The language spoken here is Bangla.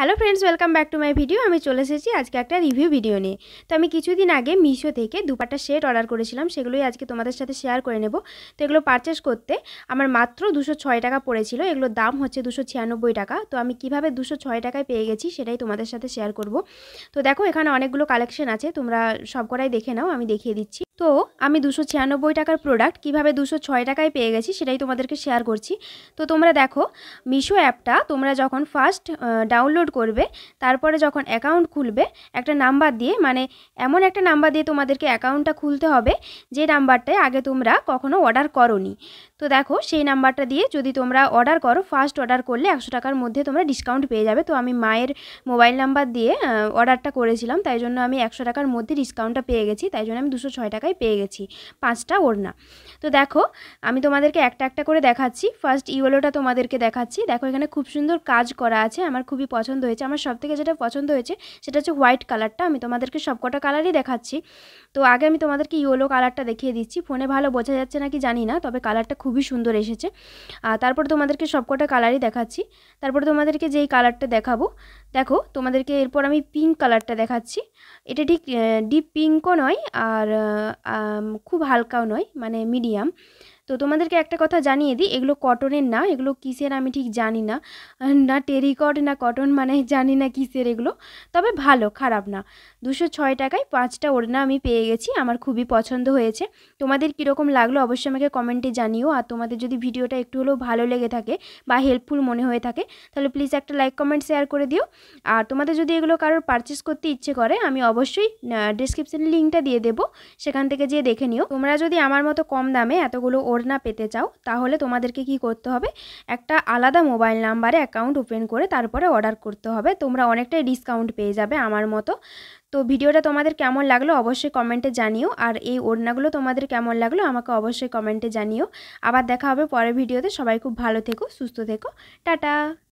hello friends welcome back to my video আমি চলে এসেছি আজকে একটা রিভিউ ভিডিও নিয়ে তো আমি কিছুদিন আগে মিশো থেকে দুপাটা সেট অর্ডার করেছিলাম সেগুলোই আজকে তোমাদের সাথে শেয়ার করে নেব তো এগুলো পারচেস করতে আমার মাত্র দুশো ছয় টাকা পড়েছিল এগুলোর দাম হচ্ছে দুশো ছিয়ানব্বই টাকা তো আমি কিভাবে দুশো ছয় টাকায় পেয়ে গেছি সেটাই তোমাদের সাথে শেয়ার করব তো দেখো এখানে অনেকগুলো কালেকশন আছে তোমরা সবকটাই দেখে নাও আমি দেখিয়ে দিচ্ছি তো আমি দুশো ছিয়ানব্বই টাকার প্রোডাক্ট কিভাবে দুশো ছয় টাকায় পেয়ে গেছি সেটাই তোমাদেরকে শেয়ার করছি তো তোমরা দেখো মিশো অ্যাপটা তোমরা যখন ফার্স্ট ডাউনলোড করবে তারপরে যখন অ্যাকাউন্ট খুলবে একটা নাম্বার দিয়ে মানে এমন একটা নাম্বার দিয়ে তোমাদেরকে অ্যাকাউন্টটা খুলতে হবে যে নাম্বারটায় আগে তোমরা কখনো অর্ডার করনি তো দেখো সেই নাম্বারটা দিয়ে যদি তোমরা অর্ডার করো ফার্স্ট অর্ডার করলে একশো টাকার মধ্যে তোমরা ডিসকাউন্ট পেয়ে যাবে তো আমি মায়ের মোবাইল নাম্বার দিয়ে অর্ডারটা করেছিলাম তাই জন্য আমি একশো টাকার মধ্যে ডিসকাউন্টটা পেয়ে গেছি তাই জন্য আমি দুশো ছয় টাকা সংখ্যায় পেয়ে গেছি পাঁচটা ওড়না তো দেখো আমি তোমাদেরকে একটা একটা করে দেখাচ্ছি ফার্স্ট ইয়েলোটা তোমাদেরকে দেখাচ্ছি দেখো এখানে খুব সুন্দর কাজ করা আছে আমার খুবই পছন্দ হয়েছে আমার সবথেকে যেটা পছন্দ হয়েছে সেটা হচ্ছে হোয়াইট কালারটা আমি তোমাদেরকে সবকটা কালারই দেখাচ্ছি তো আগে আমি তোমাদেরকে ইয়েলো কালারটা দেখিয়ে দিচ্ছি ফোনে ভালো বোঝা যাচ্ছে নাকি জানি না তবে কালারটা খুবই সুন্দর এসেছে তারপর তোমাদেরকে সবকটা কালারই দেখাচ্ছি তারপর তোমাদেরকে যেই কালারটা দেখাবো দেখো তোমাদেরকে এরপর আমি পিঙ্ক কালারটা দেখাচ্ছি এটা ঠিক ডিপ পিঙ্কও নয় আর খুব হালকাও নয় মানে মিডিয়াম তো তোমাদেরকে একটা কথা জানিয়ে দিই এগুলো কটনের না এগুলো কিসের আমি ঠিক জানি না না টেরিকট না কটন মানে জানি না কিসের এগুলো তবে ভালো খারাপ না দুশো ছয় টাকায় পাঁচটা ওড়না আমি পেয়ে গেছি আমার খুবই পছন্দ হয়েছে তোমাদের কীরকম লাগলো অবশ্যই আমাকে কমেন্টে জানিও আর তোমাদের যদি ভিডিওটা একটু হলেও ভালো লেগে থাকে বা হেল্পফুল মনে হয়ে থাকে তাহলে প্লিজ একটা লাইক কমেন্ট শেয়ার করে দিও আর তোমাদের যদি এগুলো কারোর পারচেস করতে ইচ্ছে করে আমি অবশ্যই ডিসক্রিপশানে লিঙ্কটা দিয়ে দেবো সেখান থেকে যেয়ে দেখে নিও তোমরা যদি আমার মতো কম দামে এতগুলো খবর না পেতে চাও তাহলে তোমাদেরকে কি করতে হবে একটা আলাদা মোবাইল নাম্বারে অ্যাকাউন্ট ওপেন করে তারপরে অর্ডার করতে হবে তোমরা অনেকটাই ডিসকাউন্ট পেয়ে যাবে আমার মতো তো ভিডিওটা তোমাদের কেমন লাগলো অবশ্যই কমেন্টে জানিও আর এই ওড়নাগুলো তোমাদের কেমন লাগলো আমাকে অবশ্যই কমেন্টে জানিও আবার দেখা হবে পরের ভিডিওতে সবাই খুব ভালো থেকো সুস্থ থেকো টাটা